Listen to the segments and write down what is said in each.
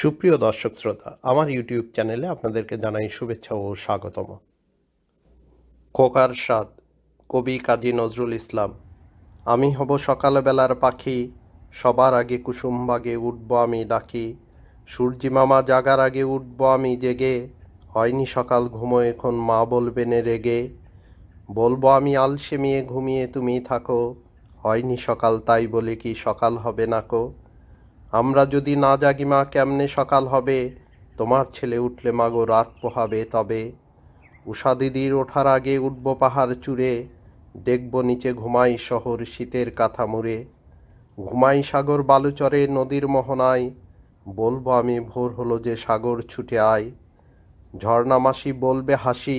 সুপ্রিয় দর্শক শ্রোতা আমার ইউটিউব চ্যানেলে আপনাদেরকে জানাই শুভেচ্ছা ও স্বাগতম খোকার স্বাদ কবি কাজী নজরুল ইসলাম আমি হব সকালবেলার পাখি সবার আগে কুসুমবাগে উঠব আমি ডাকি সূর্যি মামা জাগার আগে উঠব আমি জেগে হয়নি সকাল ঘুমো এখন মা বলবে নে রেগে বলবো আমি আলসেমিয়ে ঘুমিয়ে তুমি থাকো হয়নি সকাল তাই বলে কি সকাল হবে নাকো আমরা যদি না জাগি মা কেমনে সকাল হবে তোমার ছেলে উঠলে মাগো রাত পোহাবে তবে উষা দিদির ওঠার আগে উঠব পাহাড় চূড়ে দেখব নিচে ঘুমাই শহর শীতের কাঁথা মুড়ে ঘুমাই সাগর বালুচরে নদীর মোহনায় বলবো আমি ভোর হলো যে সাগর ছুটে আয় ঝর্ণামাসি বলবে হাসি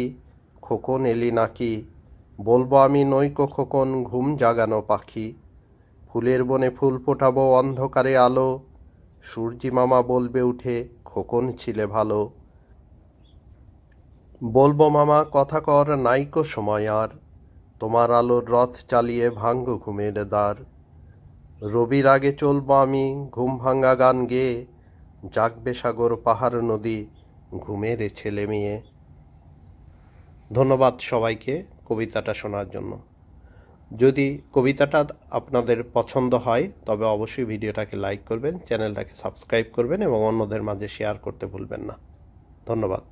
খোকন এলি নাকি বলবো আমি নৈক খোকন ঘুম জাগানো পাখি ফুলের বনে ফুল ফোটাবো অন্ধকারে আলো সূর্যি মামা বলবে উঠে খোকন ছিলে ভালো বলবো মামা কথা কর নাইকো সময় আর তোমার আলোর রথ চালিয়ে ভাঙ্গ ঘুমের দ্বার রবির আগে চলবো আমি ঘুম ভাঙ্গা গান গেয়ে জাগবে সাগর পাহাড় নদী ঘুমের ছেলে মেয়ে ধন্যবাদ সবাইকে কবিতাটা শোনার জন্য যদি কবিতাটা আপনাদের পছন্দ হয় তবে অবশ্যই ভিডিওটাকে লাইক করবেন চ্যানেলটাকে সাবস্ক্রাইব করবেন এবং অন্যদের মাঝে শেয়ার করতে ভুলবেন না ধন্যবাদ